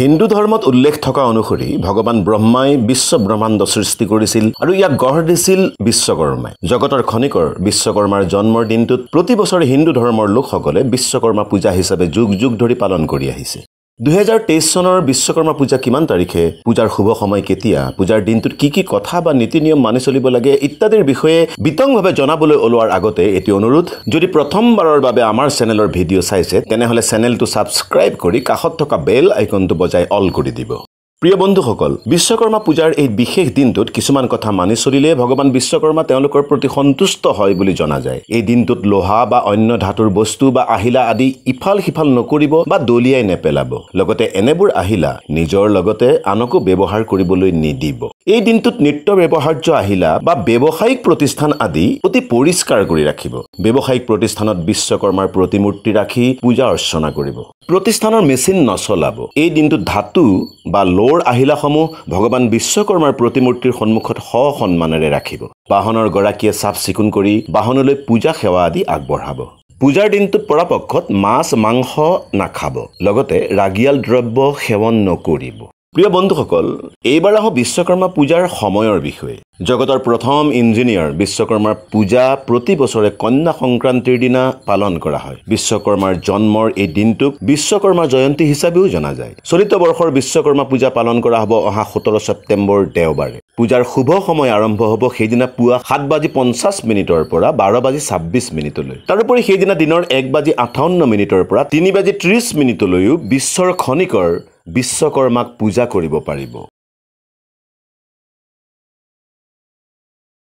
হিন্দু ধৰ্মত উল্লেখ থকা অনুসৰি ভগৱান ব্ৰহ্মাই বিশ্ব ব্ৰহ্মাণ্ড সৃষ্টি কৰিছিল আৰু ইয়াক গঢ় দিছিল বিশ্বকৰ্মাই জগতৰ খনিকৰ বিশ্বকৰ্মাৰ জন্মৰ দিনটোত প্ৰতি বছৰে হিন্দু ধৰ্মৰ লোকসকলে বিশ্বকৰ্মা পূজা হিচাপে যুগ যুগ ধৰি পালন কৰি আহিছে দুহেজাৰ তেইছ চনৰ বিশ্বকৰ্মা পূজা কিমান তাৰিখে পূজাৰ শুভ সময় কেতিয়া পূজাৰ দিনটোত কি কি কথা বা নীতি নিয়ম মানি চলিব লাগে ইত্যাদিৰ বিষয়ে বিতংভাৱে জনাবলৈ ওলোৱাৰ আগতে এটি অনুৰোধ যদি প্ৰথমবাৰৰ বাবে আমাৰ চেনেলৰ ভিডিঅ' চাইছে তেনেহ'লে চেনেলটো ছাবস্ক্ৰাইব কৰি কাষত থকা বেল আইকনটো বজাই অল কৰি দিব প্ৰিয় বন্ধুসকল বিশ্বকৰ্মা পূজাৰ এই বিশেষ দিনটোত কিছুমান কথা মানি চলিলে ভগৱান বিশ্বকৰ্মা তেওঁলোকৰ প্ৰতি সন্তুষ্ট হয় বুলি জনা যায় এই দিনটোত লোহা বা অন্য ধাতুৰ বস্তু বা আহিলা আদি ইফাল সিফাল নকৰিব বা দলিয়াই নেপেলাব লগতে এনেবোৰ আহিলা নিজৰ লগতে আনকো ব্যৱহাৰ কৰিবলৈ নিদিব এই দিনটোত নিত্য ব্যৱহাৰ্য আহিলা বা ব্যৱসায়িক প্ৰতিষ্ঠান আদি অতি পৰিষ্কাৰ কৰি ৰাখিব ব্যৱসায়িক প্ৰতিষ্ঠানত বিশ্বকৰ্মাৰ প্ৰতিমূৰ্তি ৰাখি পূজা অৰ্চনা কৰিব প্ৰতিষ্ঠানৰ মেচিন নচলাব এই দিনটোত ধাতু বা লোৰ গোৰ আহিলাসমূহ ভগৱান বিশ্বকৰ্মাৰ প্ৰতিমূৰ্তিৰ সন্মুখত স সন্মানেৰে ৰাখিব বাহনৰ গৰাকীয়ে চাফ চিকুণ কৰি বাহনলৈ পূজা সেৱা আদি আগবঢ়াব পূজাৰ দিনটোত পৰাপক্ষত মাছ মাংস নাখাব লগতে ৰাগিয়াল দ্ৰব্য সেৱন নকৰিব প্ৰিয় বন্ধুসকল এইবাৰ আহোঁ বিশ্বকৰ্মা পূজাৰ সময়ৰ বিষয়ে জগতৰ প্ৰথম ইঞ্জিনিয়াৰ বিশ্বকৰ্মাৰ পূজা প্ৰতি বছৰে কন্যা সংক্ৰান্তিৰ দিনা পালন কৰা হয় বিশ্বকৰ্মাৰ জন্মৰ এই দিনটোক বিশ্বকৰ্মা জয়ন্তী হিচাপেও জনা যায় চলিত বৰ্ষৰ বিশ্বকৰ্মা পূজা পালন কৰা হ'ব অহা সোতৰ ছেপ্টেম্বৰ দেওবাৰে পূজাৰ শুভ সময় আৰম্ভ হ'ব সেইদিনা পুৱা সাত বাজি পঞ্চাছ মিনিটৰ পৰা বাৰ বাজি ছাব্বিছ মিনিটলৈ তাৰোপৰি সেইদিনা দিনৰ এক বাজি আঠাৱন্ন মিনিটৰ পৰা তিনি বাজি ত্ৰিছ মিনিটলৈও বিশ্বৰ খনিকৰ বিশ্বকৰ্মাক পূজা কৰিব পাৰিব